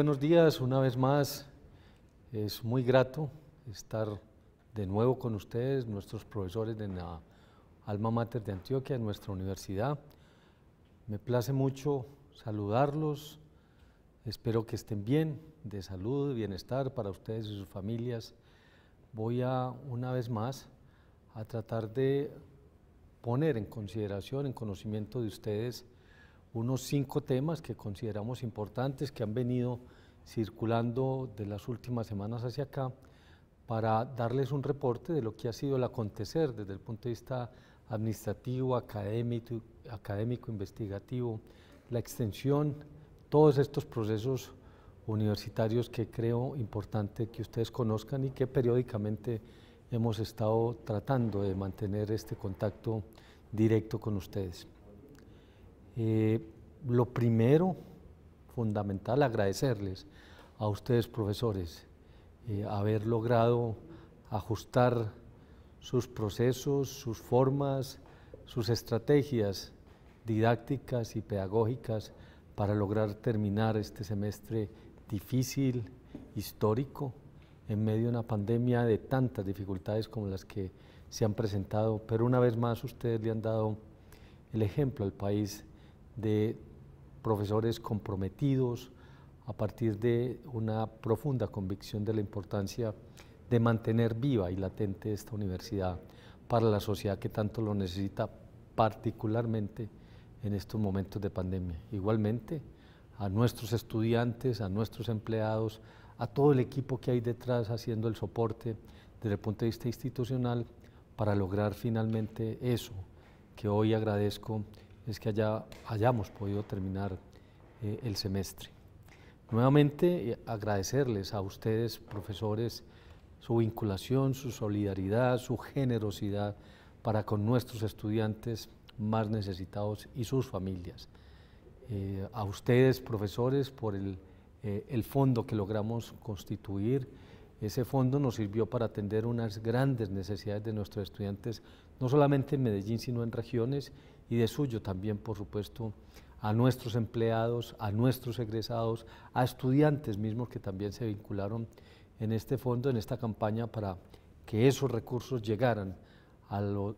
buenos días una vez más. Es muy grato estar de nuevo con ustedes, nuestros profesores de la Alma Mater de Antioquia, en nuestra universidad. Me place mucho saludarlos. Espero que estén bien, de salud, bienestar para ustedes y sus familias. Voy a, una vez más, a tratar de poner en consideración, en conocimiento de ustedes, unos cinco temas que consideramos importantes que han venido circulando de las últimas semanas hacia acá para darles un reporte de lo que ha sido el acontecer desde el punto de vista administrativo, académico, académico investigativo, la extensión, todos estos procesos universitarios que creo importante que ustedes conozcan y que periódicamente hemos estado tratando de mantener este contacto directo con ustedes. Eh, lo primero, fundamental, agradecerles a ustedes, profesores, eh, haber logrado ajustar sus procesos, sus formas, sus estrategias didácticas y pedagógicas para lograr terminar este semestre difícil, histórico, en medio de una pandemia de tantas dificultades como las que se han presentado, pero una vez más ustedes le han dado el ejemplo al país de profesores comprometidos a partir de una profunda convicción de la importancia de mantener viva y latente esta universidad para la sociedad que tanto lo necesita, particularmente en estos momentos de pandemia. Igualmente, a nuestros estudiantes, a nuestros empleados, a todo el equipo que hay detrás haciendo el soporte desde el punto de vista institucional para lograr finalmente eso que hoy agradezco es que haya, hayamos podido terminar eh, el semestre. Nuevamente eh, agradecerles a ustedes, profesores, su vinculación, su solidaridad, su generosidad para con nuestros estudiantes más necesitados y sus familias. Eh, a ustedes, profesores, por el, el, fondo que logramos constituir. Ese fondo nos sirvió para atender unas grandes necesidades de nuestros estudiantes, no solamente en Medellín, sino en regiones y de suyo también, por supuesto, a nuestros empleados, a nuestros egresados, a estudiantes mismos que también se vincularon en este fondo, en esta campaña, para que esos recursos llegaran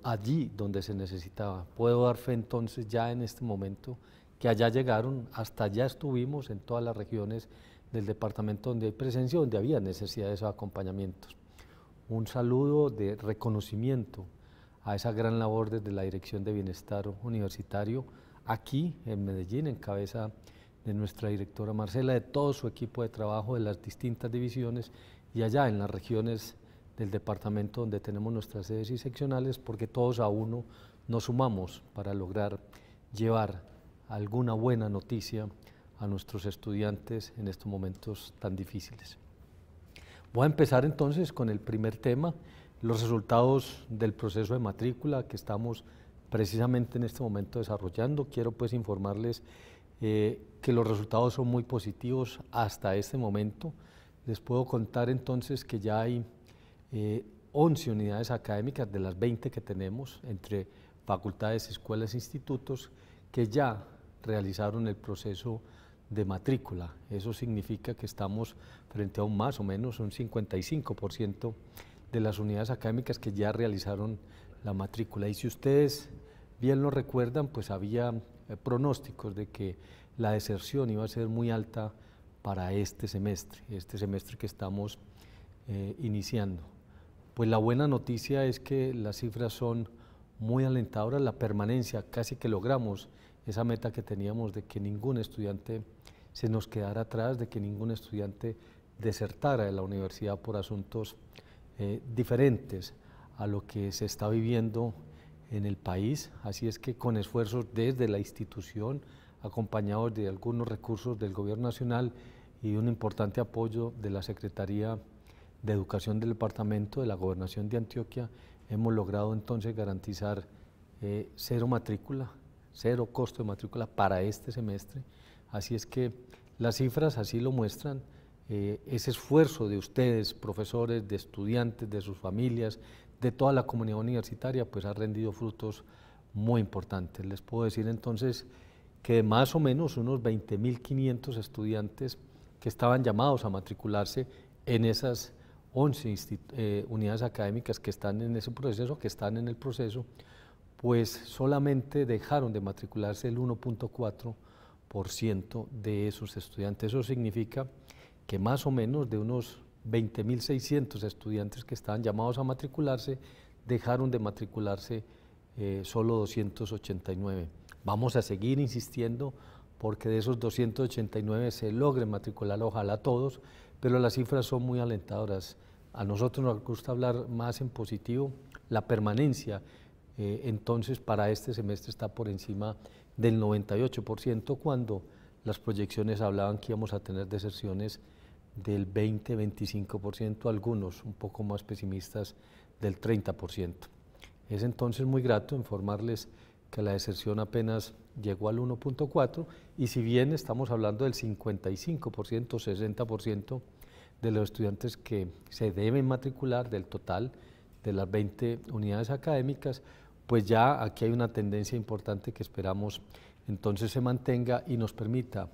allí donde se necesitaba. Puedo dar fe entonces ya en este momento que allá llegaron, hasta allá estuvimos en todas las regiones del departamento donde hay presencia, donde había necesidad de esos acompañamientos. Un saludo de reconocimiento a esa gran labor desde la Dirección de Bienestar Universitario aquí en Medellín, en cabeza de nuestra directora Marcela, de todo su equipo de trabajo, de las distintas divisiones y allá en las regiones del departamento donde tenemos nuestras sedes y seccionales, porque todos a uno nos sumamos para lograr llevar alguna buena noticia a nuestros estudiantes en estos momentos tan difíciles. Voy a empezar entonces con el primer tema, los resultados del proceso de matrícula que estamos precisamente en este momento desarrollando. Quiero pues informarles eh, que los resultados son muy positivos hasta este momento. Les puedo contar entonces que ya hay 11 eh, unidades académicas de las 20 que tenemos entre facultades, escuelas e institutos que ya realizaron el proceso de matrícula. Eso significa que estamos frente a un más o menos un 55% de las unidades académicas que ya realizaron la matrícula. Y si ustedes bien lo recuerdan, pues había eh, pronósticos de que la deserción iba a ser muy alta para este semestre, este semestre que estamos eh, iniciando. Pues la buena noticia es que las cifras son muy alentadoras, la permanencia, casi que logramos esa meta que teníamos de que ningún estudiante se nos quedara atrás, de que ningún estudiante desertara de la universidad por asuntos eh, diferentes a lo que se está viviendo en el país. Así es que con esfuerzos desde la institución, acompañados de algunos recursos del Gobierno Nacional y un importante apoyo de la Secretaría de Educación del Departamento de la Gobernación de Antioquia, hemos logrado entonces garantizar eh, cero matrícula, cero costo de matrícula para este semestre. Así es que las cifras así lo muestran. Eh, ese esfuerzo de ustedes, profesores, de estudiantes, de sus familias, de toda la comunidad universitaria, pues ha rendido frutos muy importantes. Les puedo decir entonces que más o menos unos 20.500 estudiantes que estaban llamados a matricularse en esas 11 eh, unidades académicas que están en ese proceso, que están en el proceso, pues solamente dejaron de matricularse el 1.4% de esos estudiantes. Eso significa que más o menos de unos 20.600 estudiantes que estaban llamados a matricularse, dejaron de matricularse eh, solo 289. Vamos a seguir insistiendo porque de esos 289 se logren matricular, ojalá todos, pero las cifras son muy alentadoras. A nosotros nos gusta hablar más en positivo, la permanencia, eh, entonces para este semestre está por encima del 98% cuando las proyecciones hablaban que íbamos a tener deserciones del 20-25%, algunos un poco más pesimistas del 30%. Es entonces muy grato informarles que la deserción apenas llegó al 1.4 y si bien estamos hablando del 55%, 60% de los estudiantes que se deben matricular del total de las 20 unidades académicas, pues ya aquí hay una tendencia importante que esperamos entonces se mantenga y nos permita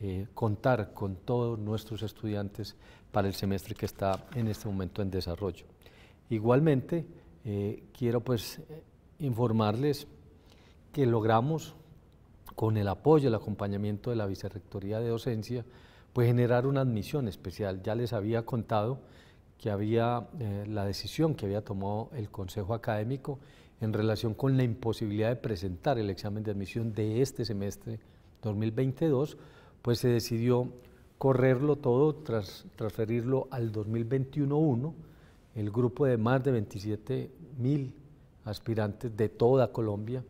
eh, contar con todos nuestros estudiantes para el semestre que está en este momento en desarrollo. Igualmente, eh, quiero pues informarles que logramos, con el apoyo el acompañamiento de la Vicerrectoría de Docencia, pues generar una admisión especial. Ya les había contado que había eh, la decisión que había tomado el Consejo Académico en relación con la imposibilidad de presentar el examen de admisión de este semestre 2022 pues se decidió correrlo todo, tras, transferirlo al 2021-1, el grupo de más de 27 mil aspirantes de toda Colombia,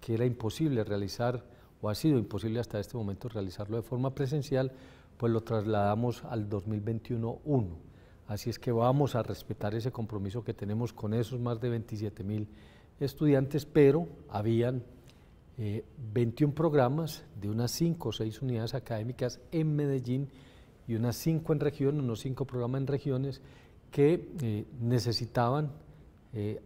que era imposible realizar, o ha sido imposible hasta este momento realizarlo de forma presencial, pues lo trasladamos al 2021-1. Así es que vamos a respetar ese compromiso que tenemos con esos más de 27 mil estudiantes, pero habían 21 eh, programas de unas 5 o 6 unidades académicas en Medellín y unas 5 en región, unos 5 programas en regiones que eh, necesitaban eh,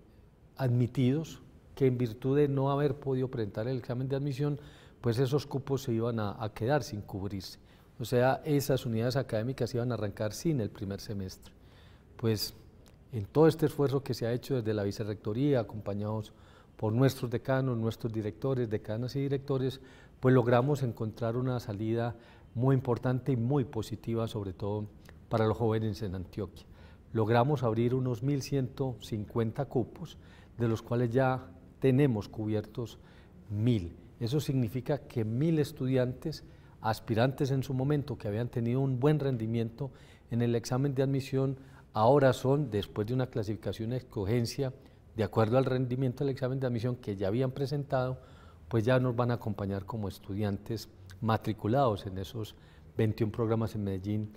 admitidos, que en virtud de no haber podido presentar el examen de admisión, pues esos cupos se iban a, a quedar sin cubrirse. O sea, esas unidades académicas iban a arrancar sin el primer semestre. Pues en todo este esfuerzo que se ha hecho desde la vicerrectoría, acompañados por nuestros decanos, nuestros directores, decanas y directores, pues logramos encontrar una salida muy importante y muy positiva, sobre todo para los jóvenes en Antioquia. Logramos abrir unos 1.150 cupos, de los cuales ya tenemos cubiertos 1.000. Eso significa que 1.000 estudiantes, aspirantes en su momento, que habían tenido un buen rendimiento en el examen de admisión, ahora son, después de una clasificación de escogencia, de acuerdo al rendimiento del examen de admisión que ya habían presentado, pues ya nos van a acompañar como estudiantes matriculados en esos 21 programas en Medellín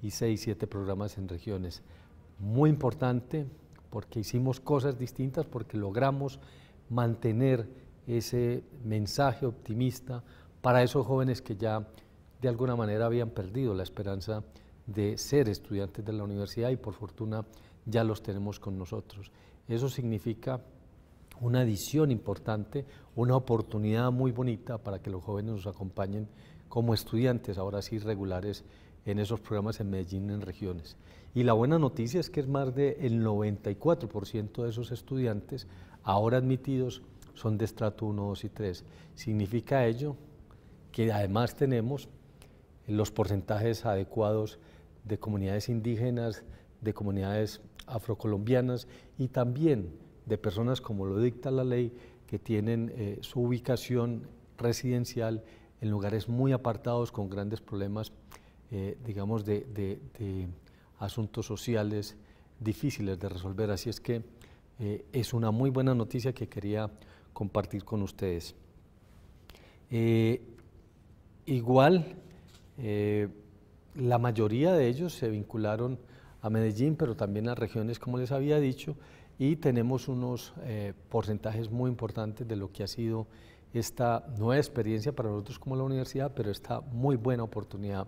y 6, 7 programas en regiones. Muy importante porque hicimos cosas distintas, porque logramos mantener ese mensaje optimista para esos jóvenes que ya de alguna manera habían perdido la esperanza de ser estudiantes de la universidad y por fortuna ya los tenemos con nosotros. Eso significa una adición importante, una oportunidad muy bonita para que los jóvenes nos acompañen como estudiantes, ahora sí regulares, en esos programas en Medellín, en regiones. Y la buena noticia es que es más del 94% de esos estudiantes ahora admitidos son de estrato 1, 2 y 3. Significa ello que además tenemos los porcentajes adecuados de comunidades indígenas, de comunidades afrocolombianas y también de personas, como lo dicta la ley, que tienen eh, su ubicación residencial en lugares muy apartados con grandes problemas, eh, digamos, de, asuntos sociales difíciles de resolver. Así es que eh, es una muy buena noticia que quería compartir con ustedes. igual, la mayoría de ellos se vincularon a Medellín, pero también a regiones, como les había dicho, y tenemos unos eh, porcentajes muy importantes de lo que ha sido esta nueva experiencia para nosotros como la universidad, pero esta muy buena oportunidad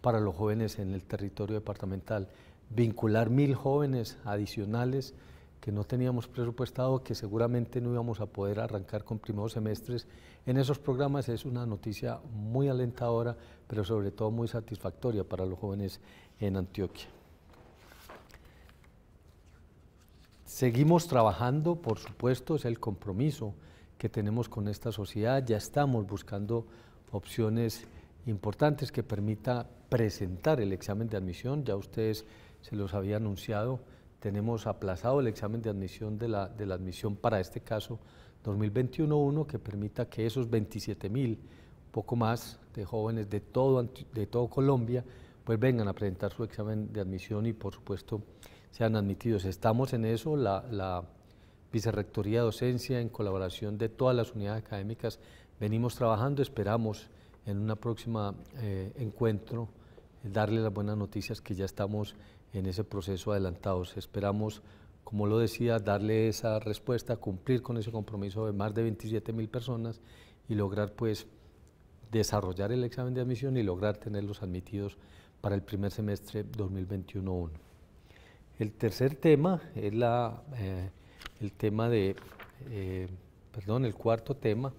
para los jóvenes en el territorio departamental. Vincular mil jóvenes adicionales que no teníamos presupuestado, que seguramente no íbamos a poder arrancar con primeros semestres en esos programas, es una noticia muy alentadora, pero sobre todo muy satisfactoria para los jóvenes en Antioquia. Seguimos trabajando, por supuesto, es el compromiso que tenemos con esta sociedad. Ya estamos buscando opciones importantes que permita presentar el examen de admisión. Ya ustedes se los había anunciado, tenemos aplazado el examen de admisión de la, de admisión para este caso 2021-1 que permita que esos 27 mil, poco más, de jóvenes de todo, de todo Colombia, pues vengan a presentar su examen de admisión y por supuesto sean admitidos. Estamos en eso, la, Vicerrectoría de Docencia, en colaboración de todas las unidades académicas, venimos trabajando, esperamos en un próximo eh, encuentro darle las buenas noticias que ya estamos en ese proceso adelantados. Esperamos, como lo decía, darle esa respuesta, cumplir con ese compromiso de más de 27 mil personas y lograr pues desarrollar el examen de admisión y lograr tenerlos admitidos para el primer semestre 2021-1. El tercer tema es la, eh, el tema de, eh, perdón, el cuarto tema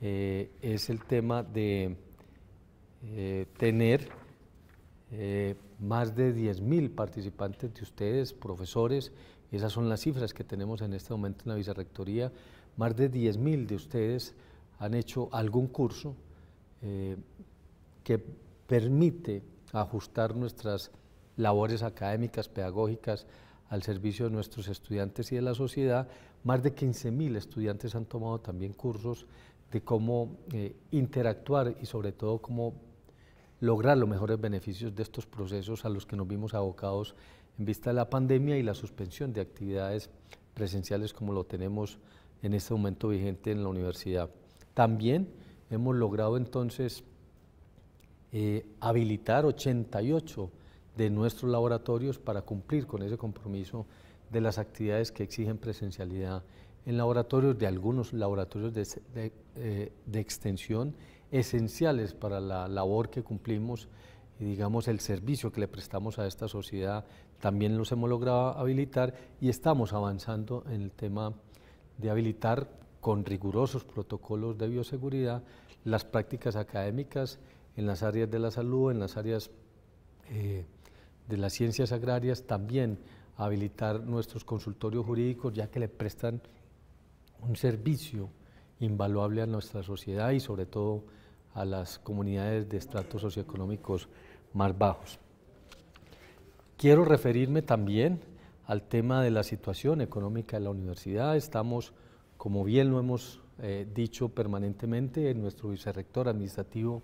eh, es el tema de tener más de 10.000 participantes de ustedes, profesores, esas son las cifras que tenemos en este momento en la vicerrectoría, más de 10.000 de ustedes han hecho algún curso que permite ajustar nuestras labores académicas, pedagógicas al servicio de nuestros estudiantes y de la sociedad. Más de 15.000 estudiantes han tomado también cursos de cómo eh, interactuar y sobre todo cómo lograr los mejores beneficios de estos procesos a los que nos vimos abocados en vista de la pandemia y la suspensión de actividades presenciales como lo tenemos en este momento vigente en la universidad. También hemos logrado entonces eh, habilitar 88 de nuestros laboratorios para cumplir con ese compromiso de las actividades que exigen presencialidad en laboratorios de algunos laboratorios eh, de, extensión esenciales para la labor que cumplimos y digamos el servicio que le prestamos a esta sociedad también los hemos logrado habilitar y estamos avanzando en el tema de habilitar con rigurosos protocolos de bioseguridad las prácticas académicas en las áreas de la salud, en las áreas eh, de las ciencias agrarias también habilitar nuestros consultorios jurídicos, ya que le prestan un servicio invaluable a nuestra sociedad y sobre todo a las comunidades de estratos socioeconómicos más bajos. Quiero referirme también al tema de la situación económica de la universidad. Estamos, como bien lo hemos eh, dicho permanentemente, nuestro vicerrector administrativo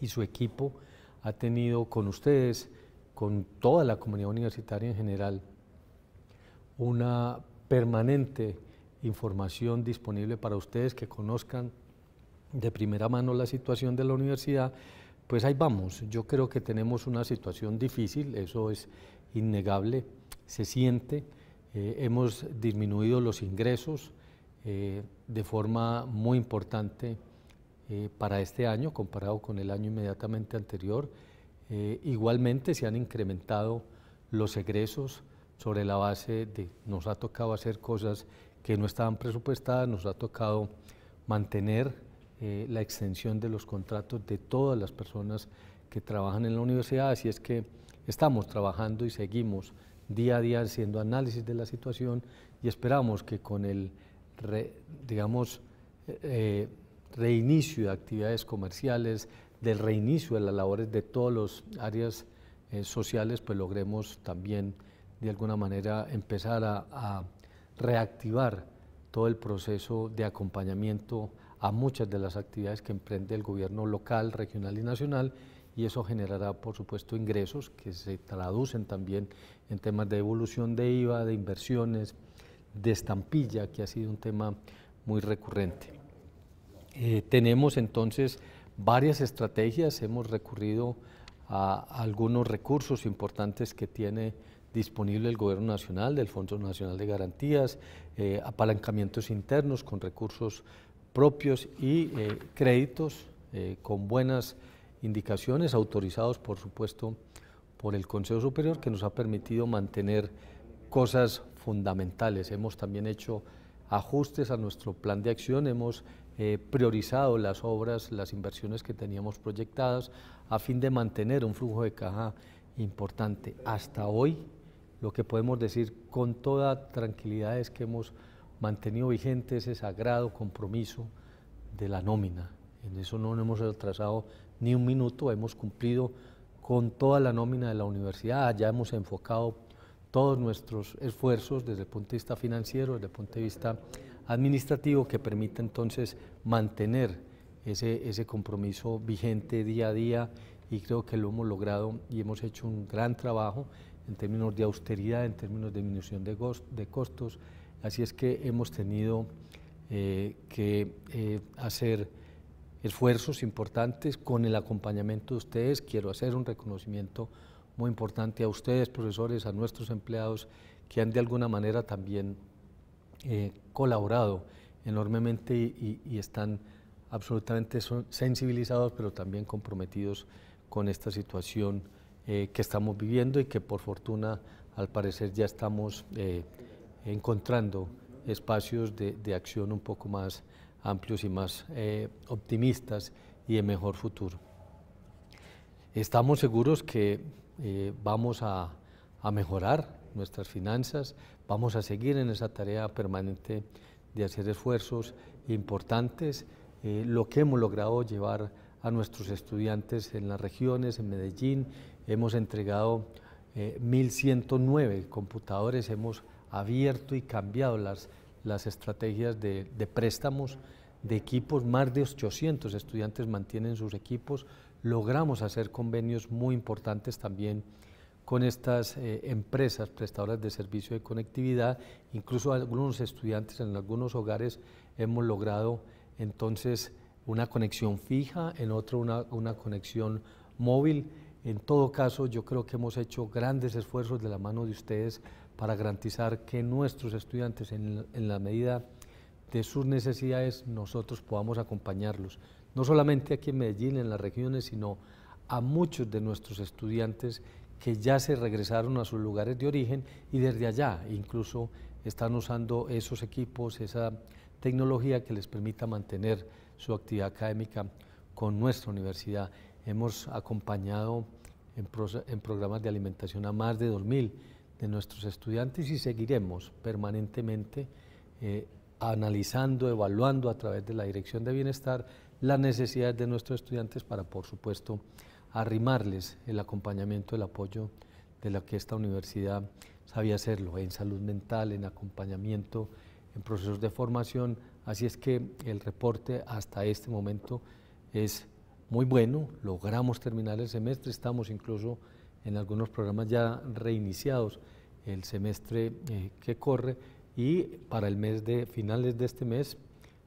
y su equipo ha tenido con ustedes con toda la comunidad universitaria en general, una permanente información disponible para ustedes que conozcan de primera mano la situación de la universidad, pues ahí vamos. Yo creo que tenemos una situación difícil, eso es innegable, se siente. Eh, hemos disminuido los ingresos eh, de forma muy importante eh, para este año comparado con el año inmediatamente anterior. Eh, igualmente se han incrementado los egresos sobre la base de nos ha tocado hacer cosas que no estaban presupuestadas, nos ha tocado mantener eh, la extensión de los contratos de todas las personas que trabajan en la universidad, así es que estamos trabajando y seguimos día a día haciendo análisis de la situación y esperamos que con el, digamos, eh, reinicio de actividades comerciales, del reinicio de las labores de todos los áreas eh, sociales, pues logremos también de alguna manera empezar a, reactivar todo el proceso de acompañamiento a muchas de las actividades que emprende el gobierno local, regional y nacional y eso generará, por supuesto, ingresos que se traducen también en temas de evolución de IVA, de inversiones, de estampilla, que ha sido un tema muy recurrente. Eh, tenemos entonces varias estrategias, hemos recurrido a algunos recursos importantes que tiene disponible el Gobierno Nacional, del Fondo Nacional de Garantías, eh, apalancamientos internos con recursos propios y eh, créditos eh, con buenas indicaciones, autorizados por supuesto por el Consejo Superior, que nos ha permitido mantener cosas fundamentales. Hemos también hecho ajustes a nuestro plan de acción, hemos eh, priorizado las obras, las inversiones que teníamos proyectadas a fin de mantener un flujo de caja importante. Hasta hoy lo que podemos decir con toda tranquilidad es que hemos mantenido vigente ese sagrado compromiso de la nómina. En eso no nos hemos retrasado ni un minuto, hemos cumplido con toda la nómina de la universidad, ya hemos enfocado todos nuestros esfuerzos desde el punto de vista financiero, desde el punto de vista administrativo que permita entonces mantener ese, ese compromiso vigente día a día y creo que lo hemos logrado y hemos hecho un gran trabajo en términos de austeridad, en términos de disminución de, de costos. Así es que hemos tenido eh, que eh, hacer esfuerzos importantes con el acompañamiento de ustedes. Quiero hacer un reconocimiento muy importante a ustedes, profesores, a nuestros empleados, que han de alguna manera también eh, colaborado enormemente y, están absolutamente sensibilizados, pero también comprometidos con esta situación eh, que estamos viviendo y que por fortuna al parecer ya estamos eh, encontrando espacios de, acción un poco más amplios y más optimistas y de mejor futuro. Estamos seguros que vamos a mejorar nuestras finanzas, Vamos a seguir en esa tarea permanente de hacer esfuerzos importantes. Eh, lo que hemos logrado llevar a nuestros estudiantes en las regiones, en Medellín, hemos entregado 1.109 eh, computadores, hemos abierto y cambiado las, las estrategias de, de préstamos de equipos, más de 800 estudiantes mantienen sus equipos, logramos hacer convenios muy importantes también con estas eh, empresas prestadoras de servicio de conectividad. Incluso algunos estudiantes en algunos hogares hemos logrado entonces una conexión fija, en otro una, conexión móvil. En todo caso, yo creo que hemos hecho grandes esfuerzos de la mano de ustedes para garantizar que nuestros estudiantes, en, en la medida de sus necesidades, nosotros podamos acompañarlos. No solamente aquí en Medellín, en las regiones, sino a muchos de nuestros estudiantes que ya se regresaron a sus lugares de origen y desde allá incluso están usando esos equipos, esa tecnología que les permita mantener su actividad académica con nuestra universidad. Hemos acompañado en, programas de alimentación a más de 2.000 de nuestros estudiantes y seguiremos permanentemente eh, analizando, evaluando a través de la Dirección de Bienestar las necesidades de nuestros estudiantes para, por supuesto, arrimarles el acompañamiento, el apoyo de la que esta universidad sabía hacerlo, en salud mental, en acompañamiento, en procesos de formación. Así es que el reporte hasta este momento es muy bueno, logramos terminar el semestre, estamos incluso en algunos programas ya reiniciados el semestre eh, que corre y para el mes de finales de este mes,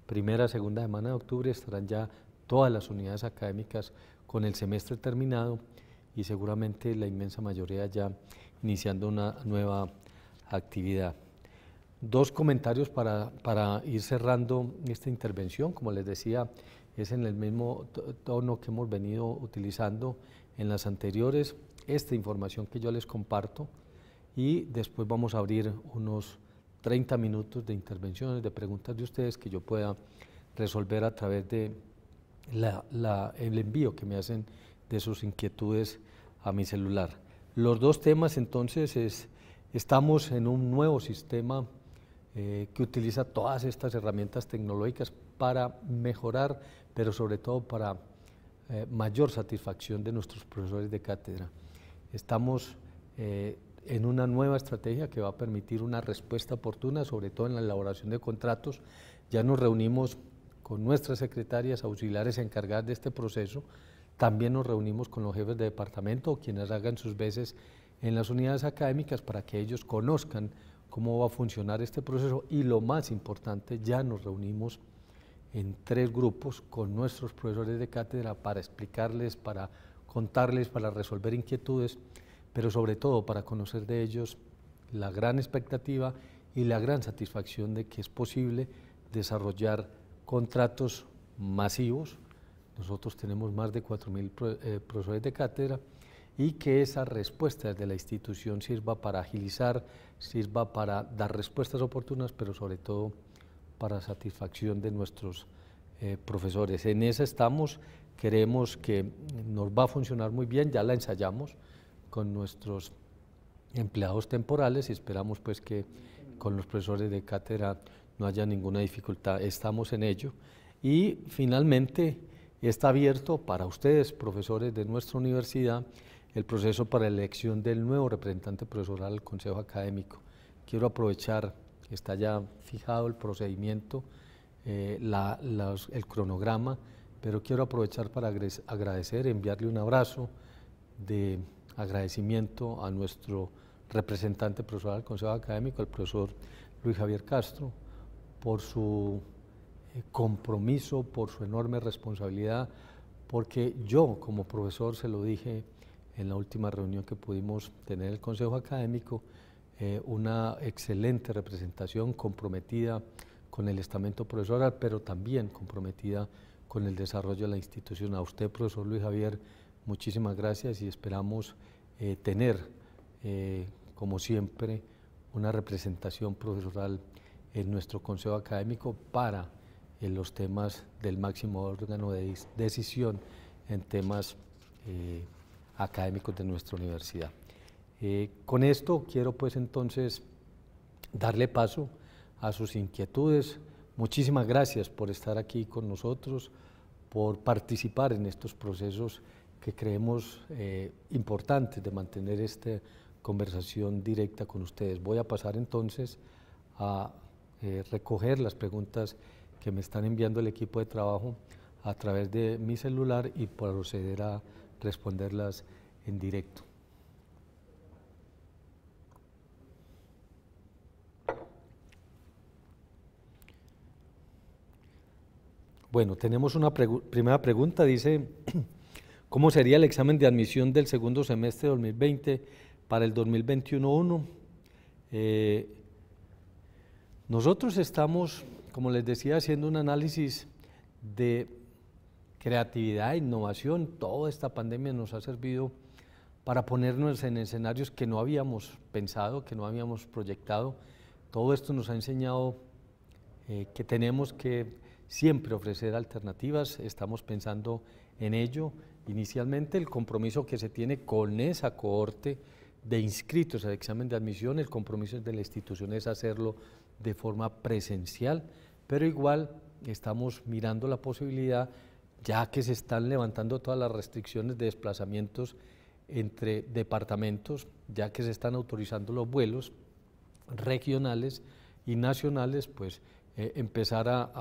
primera, segunda semana de octubre, estarán ya todas las unidades académicas con el semestre terminado y seguramente la inmensa mayoría ya iniciando una nueva actividad. Dos comentarios para, ir cerrando esta intervención. Como les decía, es en el mismo tono que hemos venido utilizando en las anteriores, esta información que yo les comparto y después vamos a abrir unos 30 minutos de intervenciones, de preguntas de ustedes que yo pueda resolver a través de la, el envío que me hacen de sus inquietudes a mi celular. Los dos temas entonces es, estamos en un nuevo sistema eh, que utiliza todas estas herramientas tecnológicas para mejorar, pero sobre todo para eh, mayor satisfacción de nuestros profesores de cátedra. Estamos eh, en una nueva estrategia que va a permitir una respuesta oportuna, sobre todo en la elaboración de contratos. Ya nos reunimos con nuestras secretarias auxiliares encargadas de este proceso. También nos reunimos con los jefes de departamento o quienes hagan sus veces en las unidades académicas para que ellos conozcan cómo va a funcionar este proceso y lo más importante, ya nos reunimos en tres grupos con nuestros profesores de cátedra para explicarles, para contarles, para resolver inquietudes, pero sobre todo para conocer de ellos la gran expectativa y la gran satisfacción de que es posible desarrollar contratos masivos. Nosotros tenemos más de 4.000 eh, profesores de cátedra y que esa respuesta de la institución sirva para agilizar, sirva para dar respuestas oportunas, pero sobre todo para satisfacción de nuestros eh, profesores. En esa estamos, creemos que nos va a funcionar muy bien, ya la ensayamos con nuestros empleados temporales y esperamos pues que con los profesores de cátedra no haya ninguna dificultad. Estamos en ello. Y finalmente está abierto para ustedes, profesores de nuestra universidad, el proceso para elección del nuevo representante profesoral al Consejo Académico. Quiero aprovechar, está ya fijado el procedimiento, eh, el cronograma, pero quiero aprovechar para agradecer, enviarle un abrazo de agradecimiento a nuestro representante profesoral al Consejo Académico, el profesor Luis Javier Castro, por su eh, compromiso, por su enorme responsabilidad, porque yo como profesor se lo dije en la última reunión que pudimos tener el Consejo Académico, eh, una excelente representación comprometida con el estamento profesoral, pero también comprometida con el desarrollo de la institución. A usted, profesor Luis Javier, muchísimas gracias y esperamos eh, tener, como siempre, una representación profesoral en nuestro consejo académico para en eh, los temas del máximo órgano de decisión en temas eh, académicos de nuestra universidad. Eh, con esto quiero pues entonces darle paso a sus inquietudes. Muchísimas gracias por estar aquí con nosotros, por participar en estos procesos que creemos importantes de mantener esta conversación directa con ustedes. Voy a pasar entonces a eh, recoger las preguntas que me están enviando el equipo de trabajo a través de mi celular y proceder a responderlas en directo. Bueno, tenemos una primera pregunta, dice, ¿cómo sería el examen de admisión del segundo semestre de 2020 para el 2021-1? Nosotros estamos, como les decía, haciendo un análisis de creatividad, innovación. Toda esta pandemia nos ha servido para ponernos en escenarios que no habíamos pensado, que no habíamos proyectado. Todo esto nos ha enseñado eh, que tenemos que siempre ofrecer alternativas. Estamos pensando en ello. Inicialmente el compromiso que se tiene con esa cohorte de inscritos al examen de admisión, el compromiso de la institución es hacerlo de forma presencial, pero igual estamos mirando la posibilidad, ya que se están levantando todas las restricciones de desplazamientos entre departamentos, ya que se están autorizando los vuelos regionales y nacionales, pues eh, empezar a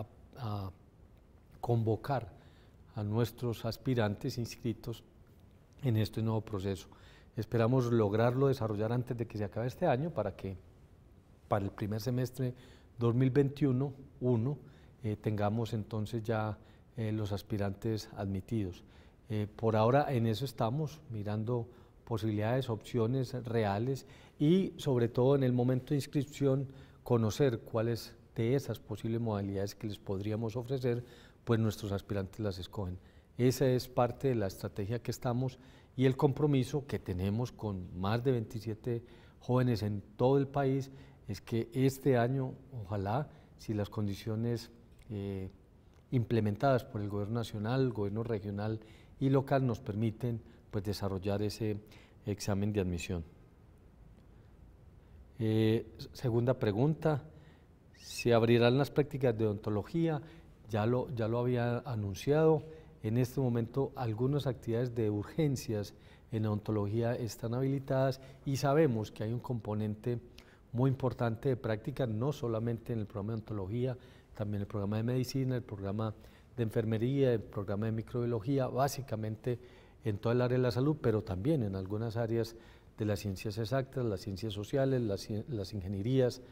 convocar a nuestros aspirantes inscritos en este nuevo proceso. Esperamos lograrlo desarrollar antes de que se acabe este año para que para el primer semestre 2021 1, eh, tengamos entonces ya eh, los aspirantes admitidos. Eh, por ahora en eso estamos, mirando posibilidades, opciones reales y sobre todo en el momento de inscripción conocer cuáles de esas posibles modalidades que les podríamos ofrecer, pues nuestros aspirantes las escogen. Esa es parte de la estrategia que estamos y el compromiso que tenemos con más de 27 jóvenes en todo el país es que este año, ojalá, si las condiciones eh, implementadas por el gobierno nacional, gobierno regional y local nos permiten pues, desarrollar ese examen de admisión. Eh, segunda pregunta, se abrirán las prácticas de odontología, ya lo, ya lo había anunciado, en este momento algunas actividades de urgencias en odontología están habilitadas y sabemos que hay un componente muy importante de práctica, no solamente en el programa de ontología, también el programa de medicina, el programa de enfermería, el programa de microbiología, básicamente en toda el área de la salud, pero también en algunas áreas de las ciencias exactas, las ciencias sociales, las, ingenierías,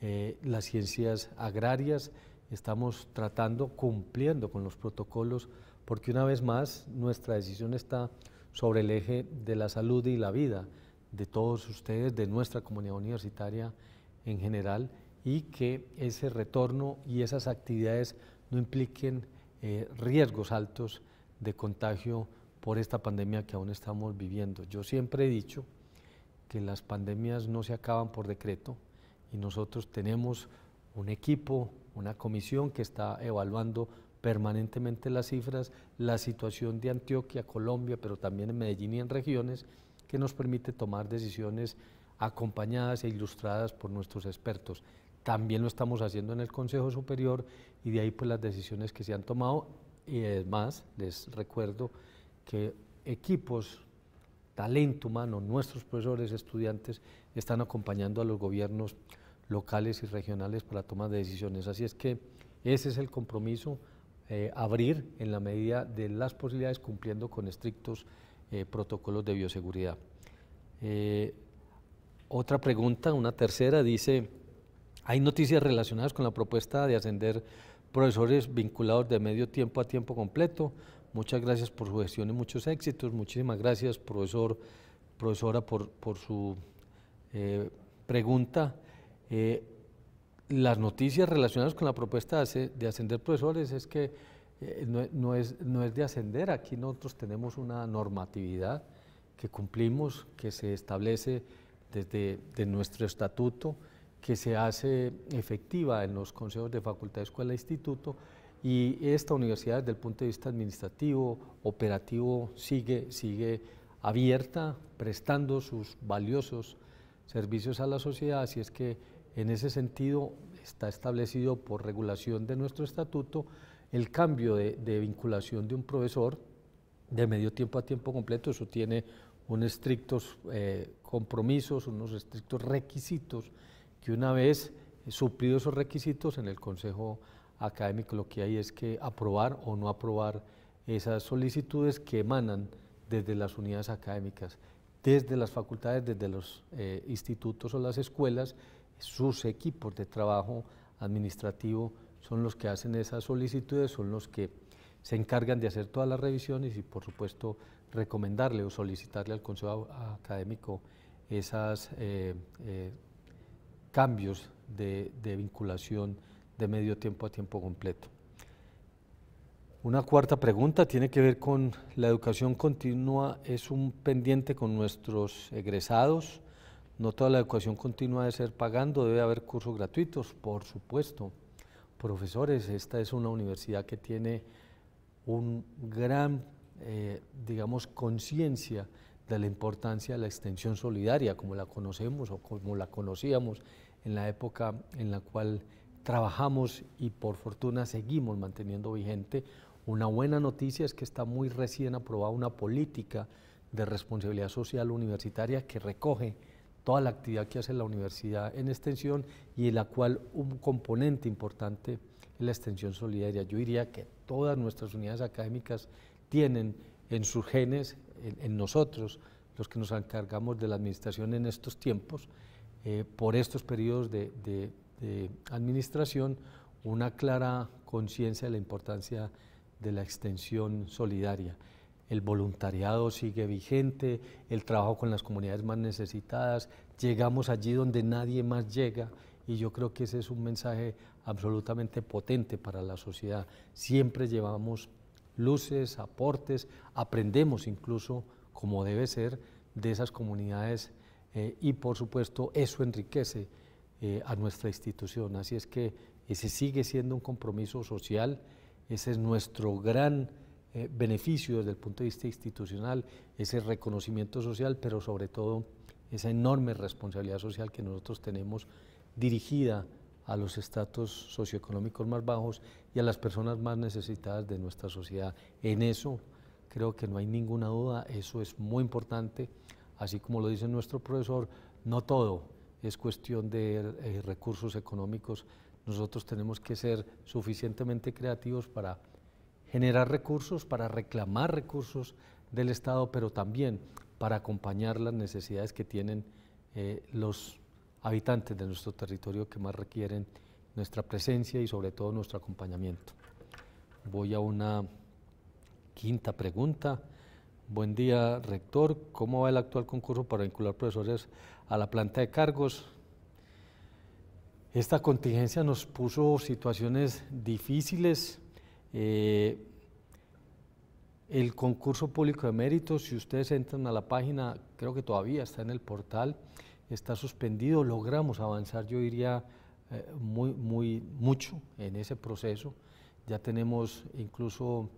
eh, las ciencias agrarias. Estamos tratando, cumpliendo con los protocolos, porque una vez más nuestra decisión está sobre el eje de la salud y la vida de todos ustedes, de nuestra comunidad universitaria en general, y que ese retorno y esas actividades no impliquen eh, riesgos altos de contagio por esta pandemia que aún estamos viviendo. Yo siempre he dicho que las pandemias no se acaban por decreto y nosotros tenemos un equipo, una comisión que está evaluando permanentemente las cifras, la situación de Antioquia, Colombia, pero también en Medellín y en regiones, que nos permite tomar decisiones acompañadas e ilustradas por nuestros expertos. También lo estamos haciendo en el Consejo Superior y de ahí pues las decisiones que se han tomado. Y además les recuerdo que equipos, talento humano, nuestros profesores, estudiantes, están acompañando a los gobiernos locales y regionales para de decisiones. Así es que ese es el compromiso, eh, abrir en la medida de las posibilidades cumpliendo con estrictos eh, protocolos de bioseguridad. Eh, otra pregunta, una tercera, dice, ¿hay noticias relacionadas con la propuesta de ascender profesores vinculados de medio tiempo a tiempo completo? Muchas gracias por su gestión y muchos éxitos. Muchísimas gracias, profesor, profesora, por, su eh, pregunta. las noticias relacionadas con la propuesta de ascender profesores es que eh, no, es, de ascender, aquí nosotros tenemos una normatividad que cumplimos, que se establece desde de nuestro estatuto, que se hace efectiva en los consejos de facultad, escuela e instituto, y esta universidad desde el punto de vista administrativo, operativo, sigue, sigue abierta, prestando sus valiosos servicios a la sociedad, así es que en ese sentido está establecido por regulación de nuestro estatuto el cambio de, vinculación de un profesor de medio tiempo a tiempo completo, eso tiene unos estrictos eh, compromisos, unos estrictos requisitos, que una vez suplidos esos requisitos en el Consejo Académico lo que hay es que aprobar o no aprobar esas solicitudes que emanan desde las unidades académicas, desde las facultades, desde los eh, institutos o las escuelas, sus equipos de trabajo administrativo, son los que hacen esas solicitudes, son los que se encargan de hacer todas las revisiones y por supuesto recomendarle o solicitarle al Consejo Académico esos eh, eh, cambios de, de vinculación de medio tiempo a tiempo completo. Una cuarta pregunta tiene que ver con la educación continua, es un pendiente con nuestros egresados. No toda la educación continua debe ser pagando, debe haber cursos gratuitos, por supuesto profesores, esta es una universidad que tiene un gran, eh, digamos, conciencia de la importancia de la extensión solidaria, como la conocemos o como la conocíamos en la época en la cual trabajamos y por fortuna seguimos manteniendo vigente. Una buena noticia es que está muy recién aprobada una política de responsabilidad social universitaria que recoge toda la actividad que hace la universidad en extensión y en la cual un componente importante es la extensión solidaria. Yo diría que todas nuestras unidades académicas tienen en sus genes, en, nosotros, los que nos encargamos de la administración en estos tiempos, eh, por estos periodos de administración, una clara conciencia de la importancia de la extensión solidaria el voluntariado sigue vigente, el trabajo con las comunidades más necesitadas, llegamos allí donde nadie más llega y yo creo que ese es un mensaje absolutamente potente para la sociedad. Siempre llevamos luces, aportes, aprendemos incluso, como debe ser, de esas comunidades eh, y por supuesto eso enriquece eh, a nuestra institución. Así es que ese sigue siendo un compromiso social, ese es nuestro gran eh, beneficio desde el punto de vista institucional, ese reconocimiento social, pero sobre todo esa enorme responsabilidad social que nosotros tenemos dirigida a los estatus socioeconómicos más bajos y a las personas más necesitadas de nuestra sociedad. En eso creo que no hay ninguna duda, eso es muy importante, así como lo dice nuestro profesor, no todo es cuestión de eh, recursos económicos, nosotros tenemos que ser suficientemente creativos para generar recursos, para reclamar recursos del Estado, pero también para acompañar las necesidades que tienen eh, los habitantes de nuestro territorio que más requieren nuestra presencia y sobre todo nuestro acompañamiento. Voy a una quinta pregunta. Buen día, rector. ¿Cómo va el actual concurso para vincular profesores a la planta de cargos? Esta contingencia nos puso situaciones difíciles eh, el concurso público de méritos, si ustedes entran a la página, creo que todavía está en el portal, está suspendido, logramos avanzar, yo diría, eh, muy, muy, mucho en ese proceso. Ya tenemos incluso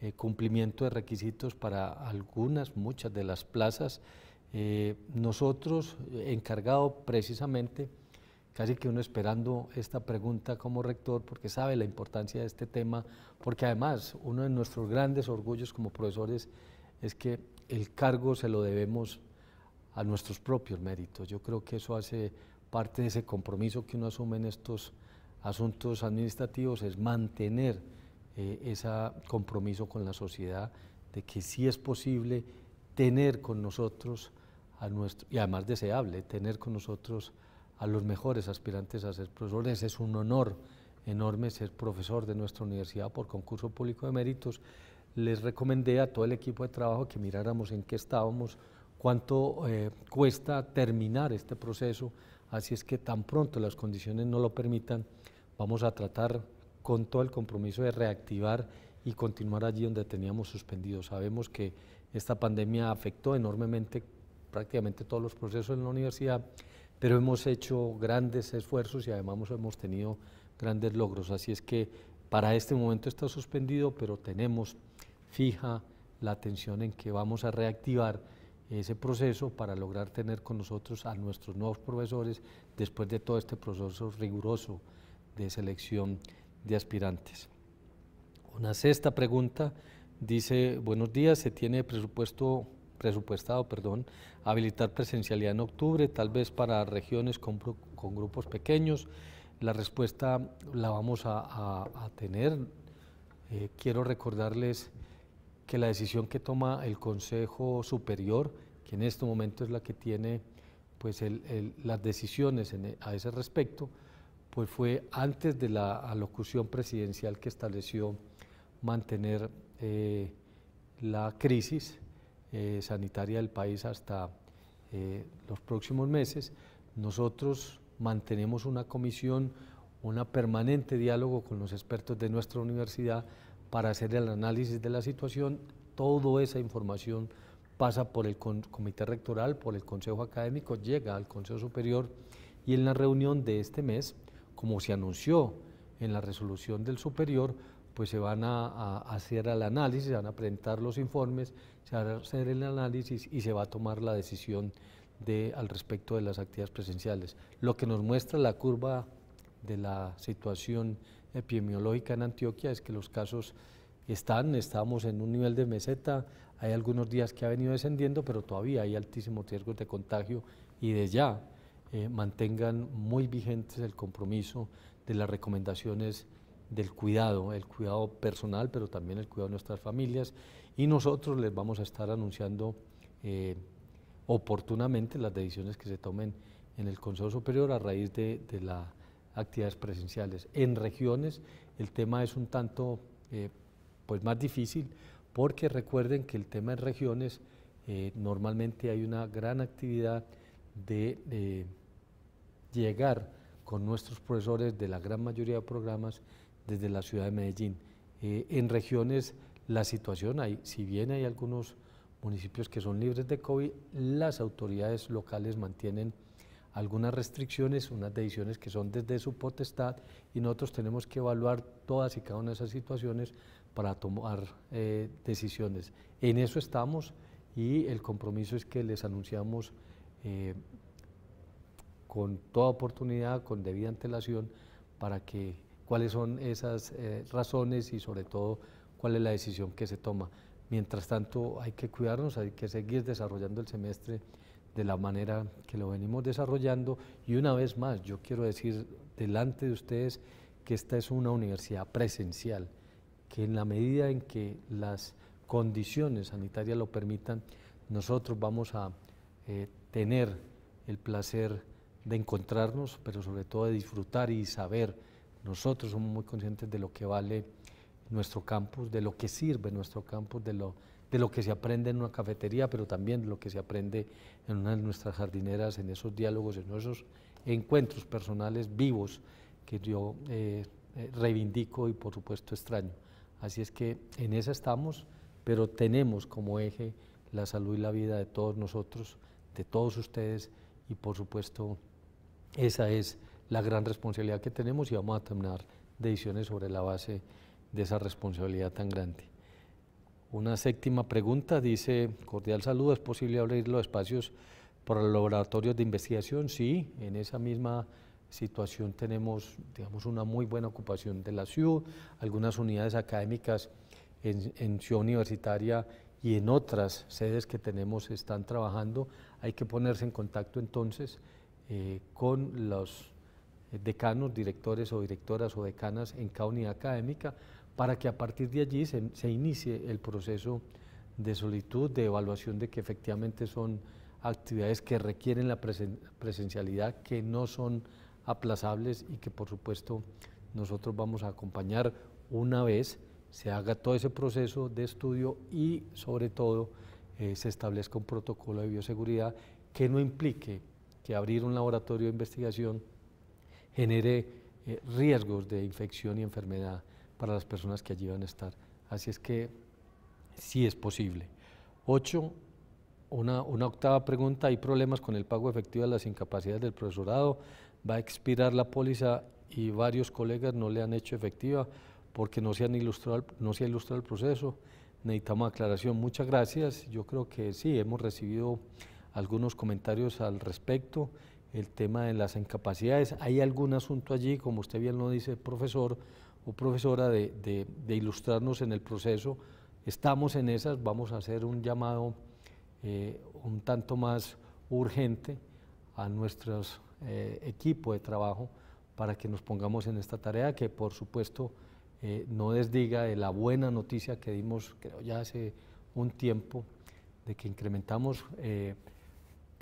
eh, cumplimiento de requisitos para algunas, muchas de las plazas. nosotros, encargado precisamente casi que uno esperando esta pregunta como rector porque sabe la importancia de este tema, porque además uno de nuestros grandes orgullos como profesores es que el cargo se lo debemos a nuestros propios méritos. Yo creo que eso hace parte de ese compromiso que uno asume en estos asuntos administrativos, es mantener eh, ese compromiso con la sociedad de que sí es posible tener con nosotros a nuestro, y además deseable, tener con nosotros a los mejores aspirantes a ser profesores. Es un honor enorme ser profesor de nuestra universidad por concurso público de méritos. Les recomendé a todo el equipo de trabajo que miráramos en qué estábamos, cuánto eh, cuesta terminar este proceso, así es que tan pronto las condiciones no lo permitan, vamos a tratar con todo el compromiso de reactivar y continuar allí donde teníamos suspendido. Sabemos que esta pandemia afectó enormemente prácticamente todos los procesos en la universidad pero hemos hecho grandes esfuerzos y además hemos tenido grandes logros. Así es que para este momento está suspendido, pero tenemos fija la atención en que vamos a reactivar ese proceso para lograr tener con nosotros a nuestros nuevos profesores después de todo este proceso riguroso de selección de aspirantes. Una sexta pregunta dice, buenos días, se tiene presupuesto, presupuestado perdón, habilitar presencialidad en octubre, tal vez para regiones con, grupos pequeños. La respuesta la vamos a, tener. Eh, quiero recordarles que la decisión que toma el Consejo Superior, que en este momento es la que tiene pues, las decisiones a ese respecto, pues fue antes de la alocución presidencial que estableció mantener eh, la crisis eh, sanitaria del país hasta eh, los próximos meses, nosotros mantenemos una comisión, un permanente diálogo con los expertos de nuestra universidad para hacer el análisis de la situación. Toda esa información pasa por el comité rectoral, por el consejo académico, llega al consejo superior y en la reunión de este mes, como se anunció en la resolución del superior, pues se van a, hacer el análisis, se van a presentar los informes, se va a hacer el análisis y se va a tomar la decisión al respecto de las actividades presenciales. Lo que nos muestra la curva de la situación epidemiológica en Antioquia es que los casos están, estamos en un nivel de meseta, hay algunos días que ha venido descendiendo, pero todavía hay altísimos riesgos de contagio y de ya eh, mantengan muy vigentes el compromiso de las recomendaciones del cuidado, el cuidado personal, pero también el cuidado de nuestras familias. Y nosotros les vamos a estar anunciando eh, oportunamente las decisiones que se tomen en el Consejo Superior a raíz de, las actividades presenciales. En regiones el tema es un tanto eh, pues más difícil porque recuerden que el tema en regiones eh, normalmente hay una gran actividad de llegar con nuestros profesores de la gran mayoría de programas desde la ciudad de Medellín. Eh, en regiones la situación, hay, si bien hay algunos municipios que son libres de COVID, las autoridades locales mantienen algunas restricciones, unas decisiones que son desde su potestad y nosotros tenemos que evaluar todas y cada una de esas situaciones para tomar eh, decisiones. En eso estamos y el compromiso es que les anunciamos eh, con toda oportunidad, con debida antelación, para que cuáles son esas eh, razones y sobre todo cuál es la decisión que se toma. Mientras tanto, hay que cuidarnos, hay que seguir desarrollando el semestre de la manera que lo venimos desarrollando. Y una vez más, yo quiero decir delante de ustedes que esta es una universidad presencial, que en la medida en que las condiciones sanitarias lo permitan, nosotros vamos a eh, tener el placer de encontrarnos, pero sobre todo de disfrutar y saber nosotros somos muy conscientes de lo que vale nuestro campus, de lo que sirve nuestro campus, de lo, de lo que se aprende en una cafetería, pero también de lo que se aprende en una de nuestras jardineras, en esos diálogos, en esos encuentros personales vivos que yo eh, eh, reivindico y por supuesto extraño. Así es que en esa estamos, pero tenemos como eje la salud y la vida de todos nosotros, de todos ustedes y por supuesto esa es la gran responsabilidad que tenemos y vamos a terminar decisiones sobre la base de esa responsabilidad tan grande. Una séptima pregunta dice, cordial saludo, ¿es posible abrir los espacios para los laboratorios de investigación? Sí, en esa misma situación tenemos, digamos, una muy buena ocupación de la ciudad, algunas unidades académicas en, Ciudad Universitaria y en otras sedes que tenemos están trabajando. Hay que ponerse en contacto entonces eh, con los eh, decanos, directores o directoras o decanas en cada unidad académica para que a partir de allí se, inicie el proceso de solicitud, de evaluación de que efectivamente son actividades que requieren la presencialidad, que no son aplazables y que por supuesto nosotros vamos a acompañar una vez se haga todo ese proceso de estudio y sobre todo eh, se establezca un protocolo de bioseguridad que no implique que abrir un laboratorio de investigación genere eh, riesgos de infección y enfermedad para las personas que allí van a estar. Así es que sí es posible. Ocho, una, una octava pregunta, hay problemas con el pago efectivo de las incapacidades del profesorado, va a expirar la póliza y varios colegas no le han hecho efectiva porque no se, han ilustrado, no se ha ilustrado el proceso. Necesitamos aclaración. Muchas gracias. Yo creo que sí, hemos recibido algunos comentarios al respecto el tema de las incapacidades. ¿Hay algún asunto allí, como usted bien lo dice, profesor o profesora, de, ilustrarnos en el proceso? Estamos en esas, vamos a hacer un llamado eh, un tanto más urgente a nuestro eh, equipo de trabajo para que nos pongamos en esta tarea que por supuesto eh, no desdiga de la buena noticia que dimos creo ya hace un tiempo de que incrementamos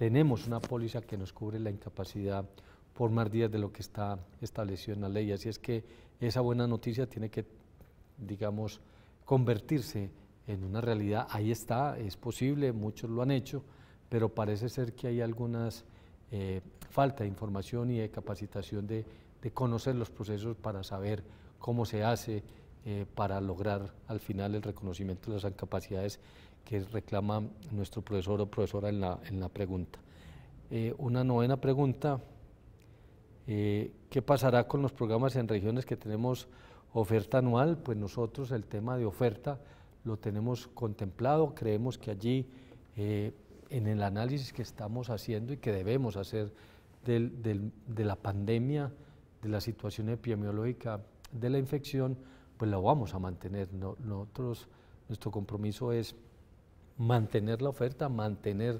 tenemos una póliza que nos cubre la incapacidad por más días de lo que está establecido en la ley. Así es que esa buena noticia tiene que, digamos, convertirse en una realidad. Ahí está, es posible, muchos lo han hecho, pero parece ser que hay algunas eh, falta de información y de capacitación de, conocer los procesos para saber cómo se hace eh, para lograr al final el reconocimiento de las incapacidades que reclama nuestro profesor o profesora en la, en la pregunta. Eh, una novena pregunta, eh, ¿qué pasará con los programas en regiones que tenemos oferta anual? Pues nosotros el tema de oferta lo tenemos contemplado, creemos que allí eh, en el análisis que estamos haciendo y que debemos hacer de la pandemia, de la situación epidemiológica de la infección, pues lo vamos a mantener. nosotros, nuestro compromiso es mantener la oferta, mantener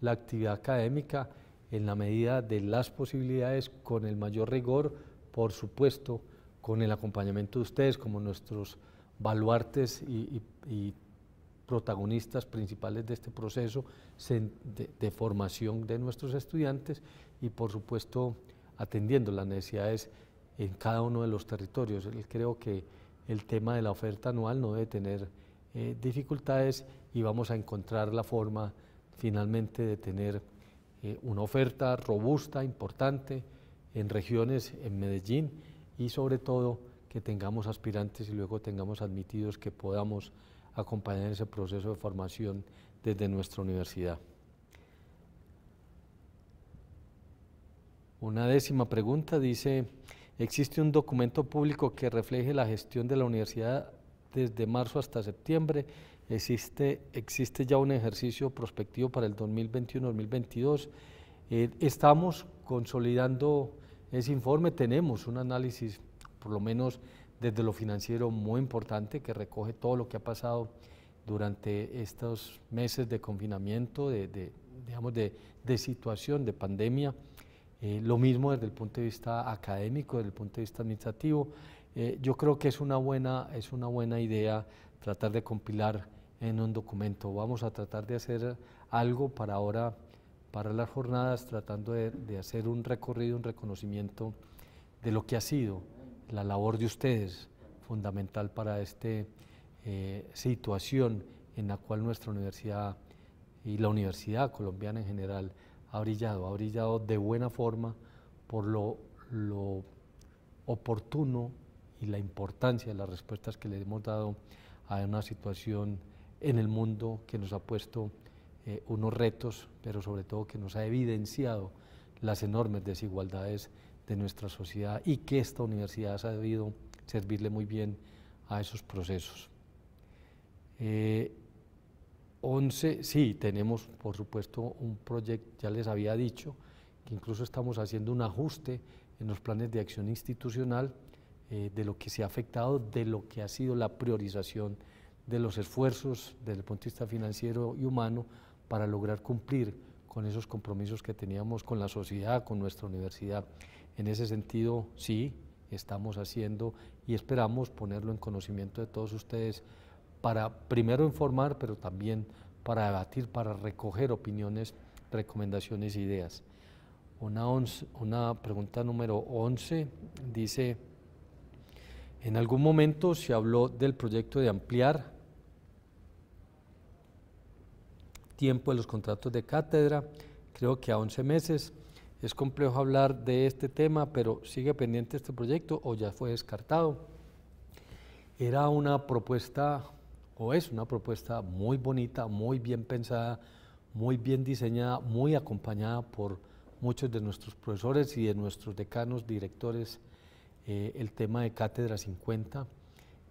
la actividad académica en la medida de las posibilidades, con el mayor rigor, por supuesto, con el acompañamiento de ustedes como nuestros baluartes y, protagonistas principales de este proceso de, formación de nuestros estudiantes y, por supuesto, atendiendo las necesidades en cada uno de los territorios. Creo que el tema de la oferta anual no debe tener eh, dificultades y vamos a encontrar la forma finalmente de tener eh, una oferta robusta, importante, en regiones, en Medellín y sobre todo que tengamos aspirantes y luego tengamos admitidos que podamos acompañar ese proceso de formación desde nuestra universidad. Una décima pregunta dice, ¿existe un documento público que refleje la gestión de la universidad desde marzo hasta septiembre? existe, existe ya un ejercicio prospectivo para el 2021-2022. Eh, estamos consolidando ese informe, tenemos un análisis, por lo menos desde lo financiero, muy importante que recoge todo lo que ha pasado durante estos meses de confinamiento, de, de digamos, de, situación, de pandemia. Eh, lo mismo desde el punto de vista académico, desde el punto de vista administrativo. Eh, yo creo que es una, buena, es una buena idea tratar de compilar en un documento. Vamos a tratar de hacer algo para ahora, para las jornadas, tratando de, hacer un recorrido, un reconocimiento de lo que ha sido la labor de ustedes, fundamental para esta eh, situación en la cual nuestra universidad y la universidad colombiana en general ha brillado, ha brillado de buena forma por lo, lo oportuno y la importancia de las respuestas que le hemos dado a una situación en el mundo que nos ha puesto eh, unos retos, pero sobre todo que nos ha evidenciado las enormes desigualdades de nuestra sociedad y que esta universidad ha debido servirle muy bien a esos procesos. 11, eh, sí, tenemos por supuesto un proyecto, ya les había dicho, que incluso estamos haciendo un ajuste en los planes de acción institucional eh, de lo que se ha afectado, de lo que ha sido la priorización de los esfuerzos desde el punto de vista financiero y humano para lograr cumplir con esos compromisos que teníamos con la sociedad, con nuestra universidad. En ese sentido, sí, estamos haciendo y esperamos ponerlo en conocimiento de todos ustedes para primero informar, pero también para debatir, para recoger opiniones, recomendaciones e ideas. Una, una pregunta número 11 dice, en algún momento se habló del proyecto de ampliar tiempo de los contratos de cátedra, creo que a 11 meses. Es complejo hablar de este tema, pero sigue pendiente este proyecto o ya fue descartado. Era una propuesta, o es una propuesta muy bonita, muy bien pensada, muy bien diseñada, muy acompañada por muchos de nuestros profesores y de nuestros decanos, directores. Eh, el tema de Cátedra 50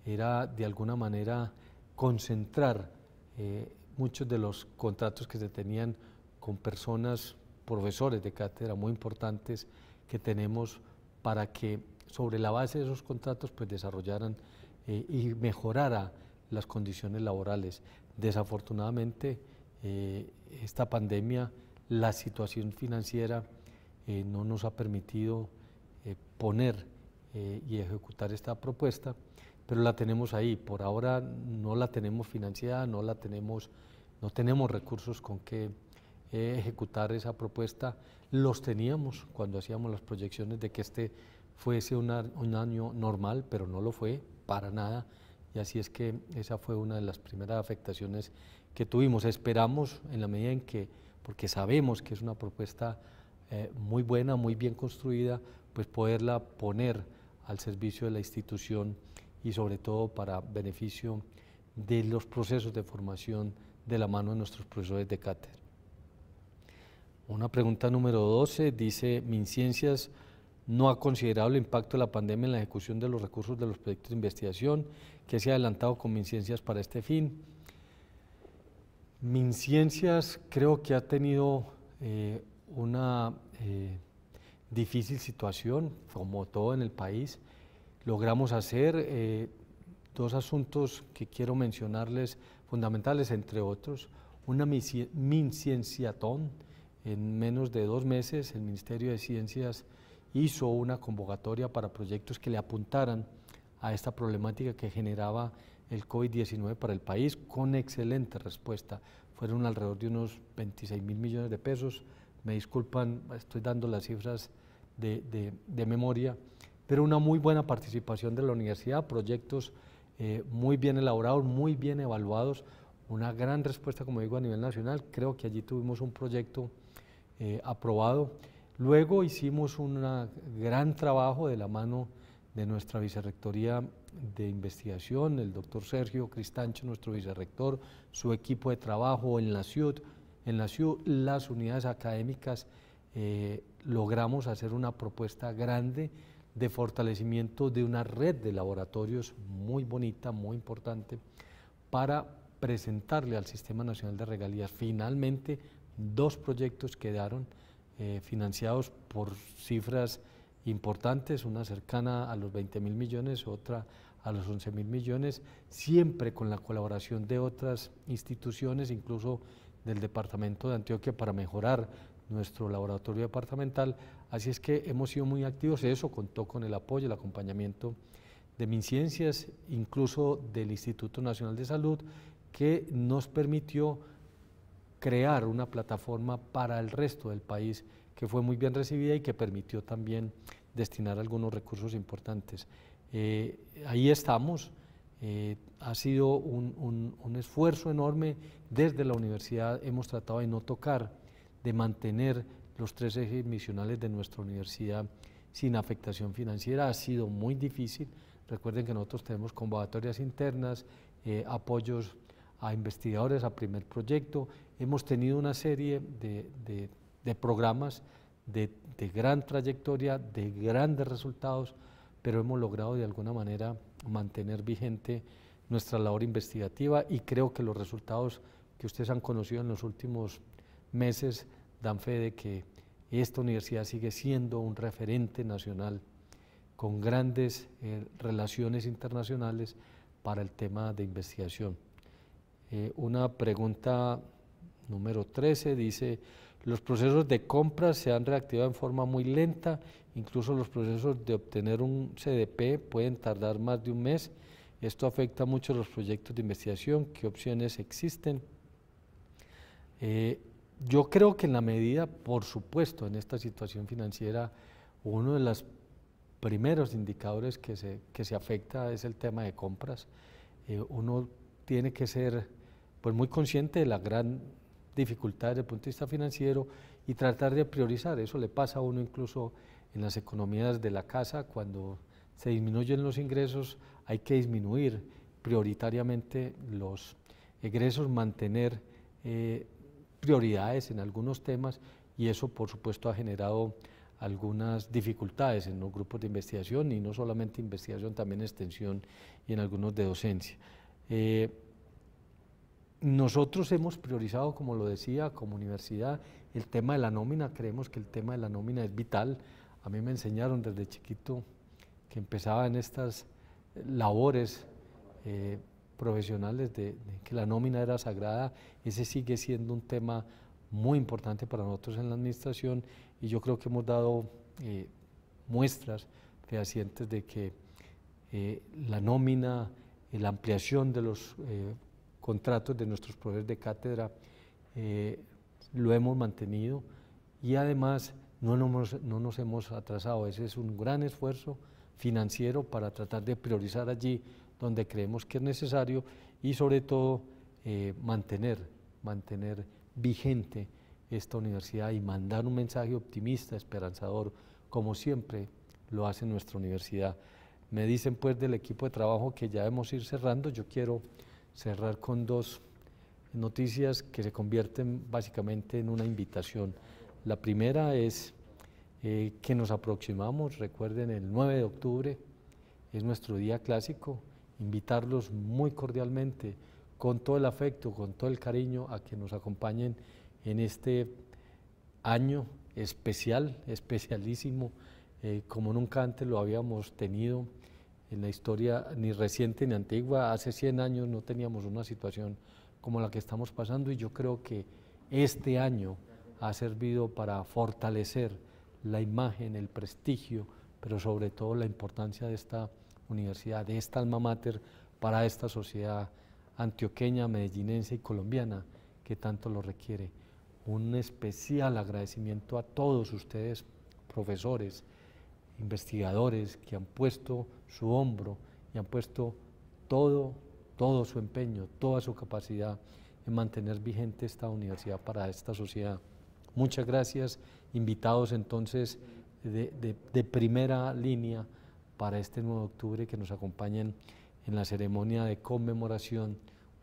era de alguna manera concentrar eh, muchos de los contratos que se tenían con personas, profesores de cátedra muy importantes que tenemos para que sobre la base de esos contratos pues desarrollaran eh, y mejorara las condiciones laborales. Desafortunadamente, eh, esta pandemia, la situación financiera eh, no nos ha permitido poner y ejecutar esta propuesta, pero la tenemos ahí. Por ahora no la tenemos financiada, no la tenemos no tenemos recursos con que eh, ejecutar esa propuesta. Los teníamos cuando hacíamos las proyecciones de que este fuese un año normal, pero no lo fue para nada. Y así es que esa fue una de las primeras afectaciones que tuvimos. Esperamos en la medida en que, porque sabemos que es una propuesta eh, muy buena, muy bien construida, pues poderla poner al servicio de la institución y sobre todo para beneficio de los procesos de formación de la mano de nuestros profesores de cátedra. Una pregunta número 12 dice, MinCiencias no ha considerado el impacto de la pandemia en la ejecución de los recursos de los proyectos de investigación ¿Qué se ha adelantado con MinCiencias para este fin. MinCiencias creo que ha tenido eh, una eh, difícil situación, como todo en el país. Logramos hacer eh, dos asuntos que quiero mencionarles fundamentales, entre otros, una mincienciatón. En menos de dos meses, el Ministerio de Ciencias hizo una convocatoria para proyectos que le apuntaran a esta problemática que generaba el COVID-19 para el país, con excelente respuesta. Fueron alrededor de unos 26 mil millones de pesos. Me disculpan, estoy dando las cifras de, de memoria, pero una muy buena participación de la universidad, proyectos eh, muy bien elaborados, muy bien evaluados, una gran respuesta, como digo, a nivel nacional. Creo que allí tuvimos un proyecto eh, aprobado. Luego hicimos un gran trabajo de la mano de nuestra vicerrectoría de investigación, el doctor Sergio Cristancho, nuestro vicerrector, su equipo de trabajo en la CIUD, en la CIUD, las unidades académicas, eh, logramos hacer una propuesta grande de fortalecimiento de una red de laboratorios muy bonita, muy importante, para presentarle al Sistema Nacional de Regalías finalmente dos proyectos quedaron eh, financiados por cifras importantes, una cercana a los 20 mil millones, otra a los 11 mil millones, siempre con la colaboración de otras instituciones, incluso del Departamento de Antioquia, para mejorar nuestro laboratorio departamental, Así es que hemos sido muy activos. Eso contó con el apoyo, el acompañamiento de MinCiencias, incluso del Instituto Nacional de Salud, que nos permitió crear una plataforma para el resto del país que fue muy bien recibida y que permitió también destinar algunos recursos importantes. Eh, ahí estamos. Eh, ha sido un, esfuerzo enorme. Desde la universidad hemos tratado de no tocar, de mantener los tres ejes misionales de nuestra universidad sin afectación financiera. Ha sido muy difícil. Recuerden que nosotros tenemos convocatorias internas, eh, apoyos a investigadores, a primer proyecto. Hemos tenido una serie de, programas de, de, gran trayectoria, de grandes resultados, pero hemos logrado de alguna manera mantener vigente nuestra labor investigativa y creo que los resultados que ustedes han conocido en los últimos meses dan fe de que esta universidad sigue siendo un referente nacional con grandes eh, relaciones internacionales para el tema de investigación. Eh, una pregunta número 13 dice, los procesos de compra se han reactivado en forma muy lenta, incluso los procesos de obtener un CDP pueden tardar más de un mes. Esto afecta mucho los proyectos de investigación, qué opciones existen. Eh, yo creo que en la medida, por supuesto, en esta situación financiera, uno de los primeros indicadores que se, que se afecta es el tema de compras. Eh, uno tiene que ser pues, muy consciente de la gran dificultad desde el punto de vista financiero y tratar de priorizar. Eso le pasa a uno incluso en las economías de la casa, cuando se disminuyen los ingresos, hay que disminuir prioritariamente los egresos, mantener eh, prioridades en algunos temas y eso por supuesto ha generado algunas dificultades en los grupos de investigación y no solamente investigación, también extensión y en algunos de docencia. Eh, nosotros hemos priorizado, como lo decía, como universidad, el tema de la nómina. Creemos que el tema de la nómina es vital. A mí me enseñaron desde chiquito que empezaba en estas labores eh, profesionales de, que la nómina era sagrada, ese sigue siendo un tema muy importante para nosotros en la administración y yo creo que hemos dado eh, muestras fehacientes de que eh, la nómina, la ampliación de los eh, contratos de nuestros profesores de cátedra, lo hemos mantenido y además no no nos hemos atrasado. Ese es un gran esfuerzo financiero para tratar de priorizar allí donde creemos que es necesario y sobre todo eh, mantener, mantener vigente esta universidad y mandar un mensaje optimista, esperanzador, como siempre lo hace nuestra universidad. Me dicen pues del equipo de trabajo que ya hemos ir cerrando. Yo quiero cerrar con dos noticias que se convierten básicamente en una invitación. La primera es eh, que nos aproximamos, recuerden, el 9 de octubre es nuestro día clásico, invitarlos muy cordialmente, con todo el afecto, con todo el cariño, a que nos acompañen en este año especial, especialísimo, eh, como nunca antes lo habíamos tenido en la historia ni reciente ni antigua. Hace 100 años no teníamos una situación como la que estamos pasando y yo creo que este año ha servido para fortalecer la imagen, el prestigio, pero sobre todo la importancia de esta universidad, de esta alma mater para esta sociedad antioqueña, medellinense y colombiana que tanto lo requiere. Un especial agradecimiento a todos ustedes, profesores, investigadores, que han puesto su hombro y han puesto todo, todo su empeño, toda su capacidad en mantener vigente esta universidad para esta sociedad. Muchas gracias, invitados entonces de primera línea para este 9 de octubre que nos acompañen en la ceremonia de conmemoración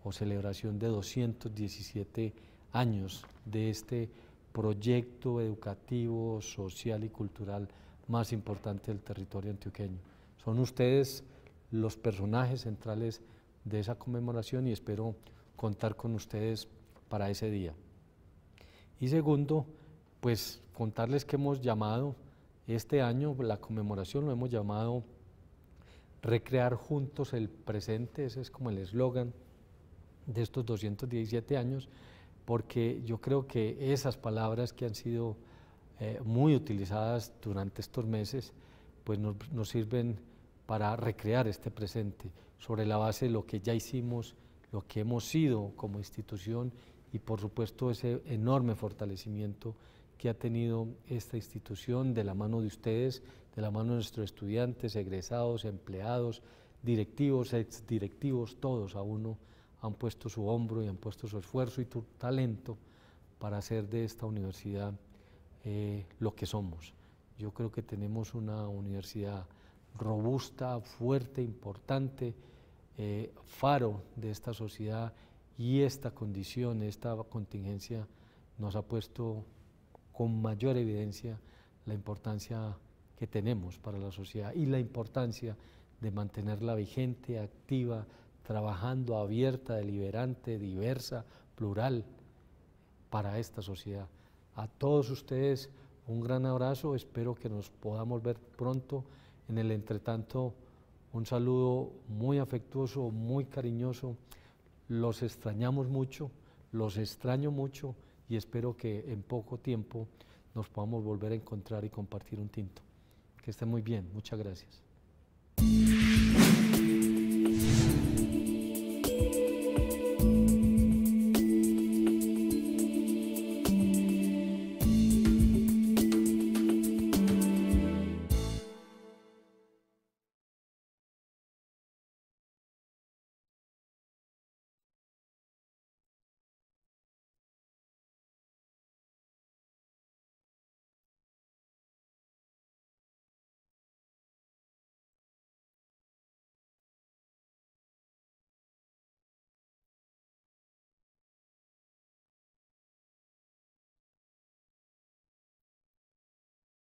o celebración de 217 años de este proyecto educativo, social y cultural más importante del territorio antioqueño. Son ustedes los personajes centrales de esa conmemoración y espero contar con ustedes para ese día. Y segundo, pues contarles que hemos llamado este año la conmemoración lo hemos llamado Recrear juntos el presente, ese es como el eslogan de estos 217 años, porque yo creo que esas palabras que han sido eh, muy utilizadas durante estos meses, pues nos, sirven para recrear este presente sobre la base de lo que ya hicimos, lo que hemos sido como institución y por supuesto ese enorme fortalecimiento que ha tenido esta institución de la mano de ustedes, de la mano de nuestros estudiantes, egresados, empleados, directivos, exdirectivos, todos a uno han puesto su hombro y han puesto su esfuerzo y su talento para hacer de esta universidad eh, lo que somos. Yo creo que tenemos una universidad robusta, fuerte, importante, eh, faro de esta sociedad y esta condición, esta contingencia nos ha puesto con mayor evidencia la importancia que tenemos para la sociedad y la importancia de mantenerla vigente, activa, trabajando, abierta, deliberante, diversa, plural para esta sociedad. A todos ustedes un gran abrazo, espero que nos podamos ver pronto. En el entretanto, un saludo muy afectuoso, muy cariñoso. Los extrañamos mucho, los extraño mucho y espero que en poco tiempo nos podamos volver a encontrar y compartir un tinto. Que esté muy bien. Muchas gracias.